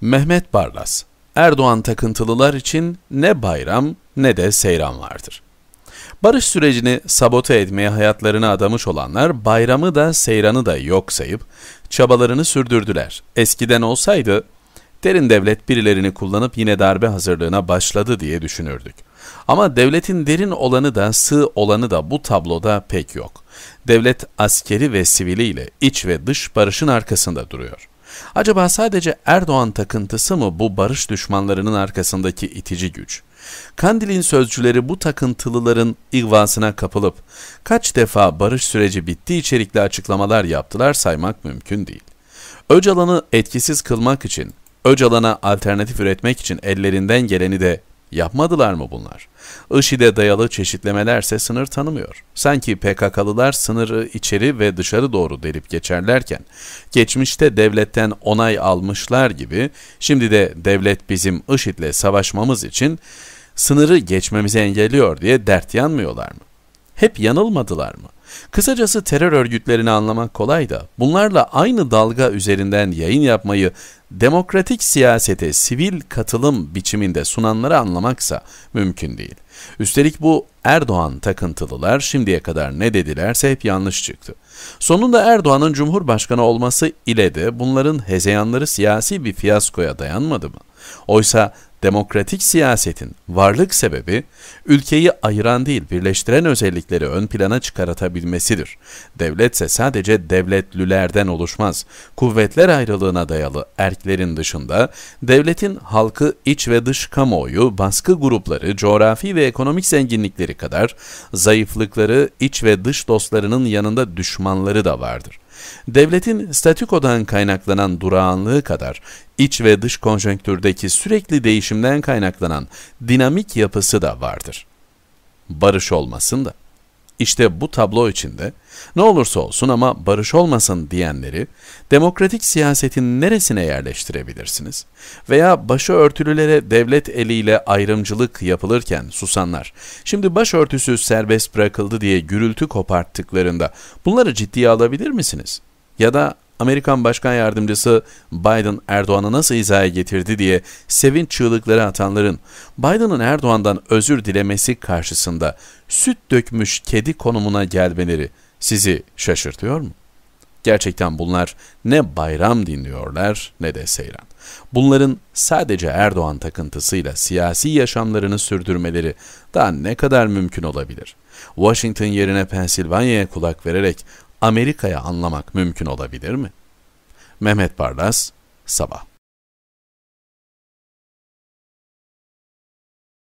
Mehmet Barlas, Erdoğan takıntılılar için ne bayram ne de seyran vardır. Barış sürecini sabote etmeye hayatlarını adamış olanlar bayramı da seyranı da yok sayıp çabalarını sürdürdüler. Eskiden olsaydı derin devlet birilerini kullanıp yine darbe hazırlığına başladı diye düşünürdük. Ama devletin derin olanı da sığ olanı da bu tabloda pek yok. Devlet askeri ve siviliyle iç ve dış barışın arkasında duruyor. Acaba sadece Erdoğan takıntısı mı bu barış düşmanlarının arkasındaki itici güç? Kandil'in sözcüleri bu takıntılıların igvasına kapılıp kaç defa barış süreci bittiği içerikli açıklamalar yaptılar saymak mümkün değil. Öcalan'ı etkisiz kılmak için, Öcalan'a alternatif üretmek için ellerinden geleni de Yapmadılar mı bunlar? IŞİD'e dayalı çeşitlemelerse sınır tanımıyor. Sanki PKK'lılar sınırı içeri ve dışarı doğru delip geçerlerken, geçmişte devletten onay almışlar gibi, şimdi de devlet bizim IŞİD'le savaşmamız için sınırı geçmemizi engelliyor diye dert yanmıyorlar mı? hep yanılmadılar mı? Kısacası terör örgütlerini anlamak kolay da bunlarla aynı dalga üzerinden yayın yapmayı demokratik siyasete sivil katılım biçiminde sunanları anlamaksa mümkün değil. Üstelik bu Erdoğan takıntılılar şimdiye kadar ne dedilerse hep yanlış çıktı. Sonunda Erdoğan'ın cumhurbaşkanı olması ile de bunların hezeyanları siyasi bir fiyaskoya dayanmadı mı? Oysa demokratik siyasetin varlık sebebi ülkeyi ayıran değil birleştiren özellikleri ön plana çıkaratabilmesidir. Devletse sadece devletlülerden oluşmaz. Kuvvetler ayrılığına dayalı erklerin dışında devletin halkı iç ve dış kamuoyu, baskı grupları, coğrafi ve ekonomik zenginlikleri kadar zayıflıkları iç ve dış dostlarının yanında düşmanları da vardır. Devletin statükodan kaynaklanan durağanlığı kadar iç ve dış konjonktürdeki sürekli değişimden kaynaklanan dinamik yapısı da vardır. Barış olmasın da. İşte bu tablo içinde ne olursa olsun ama barış olmasın diyenleri demokratik siyasetin neresine yerleştirebilirsiniz? Veya başörtülülere devlet eliyle ayrımcılık yapılırken susanlar, şimdi başörtüsü serbest bırakıldı diye gürültü koparttıklarında bunları ciddiye alabilir misiniz? Ya da Amerikan Başkan Yardımcısı Biden Erdoğan'ı nasıl hizaya getirdi diye sevinç çığlıkları atanların Biden'ın Erdoğan'dan özür dilemesi karşısında süt dökmüş kedi konumuna gelmeleri sizi şaşırtıyor mu? Gerçekten bunlar ne bayram dinliyorlar ne de seyran. Bunların sadece Erdoğan takıntısıyla siyasi yaşamlarını sürdürmeleri daha ne kadar mümkün olabilir? Washington yerine Pensilvanya'ya kulak vererek Amerika'ya anlamak mümkün olabilir mi? Mehmet Bardas, Sabah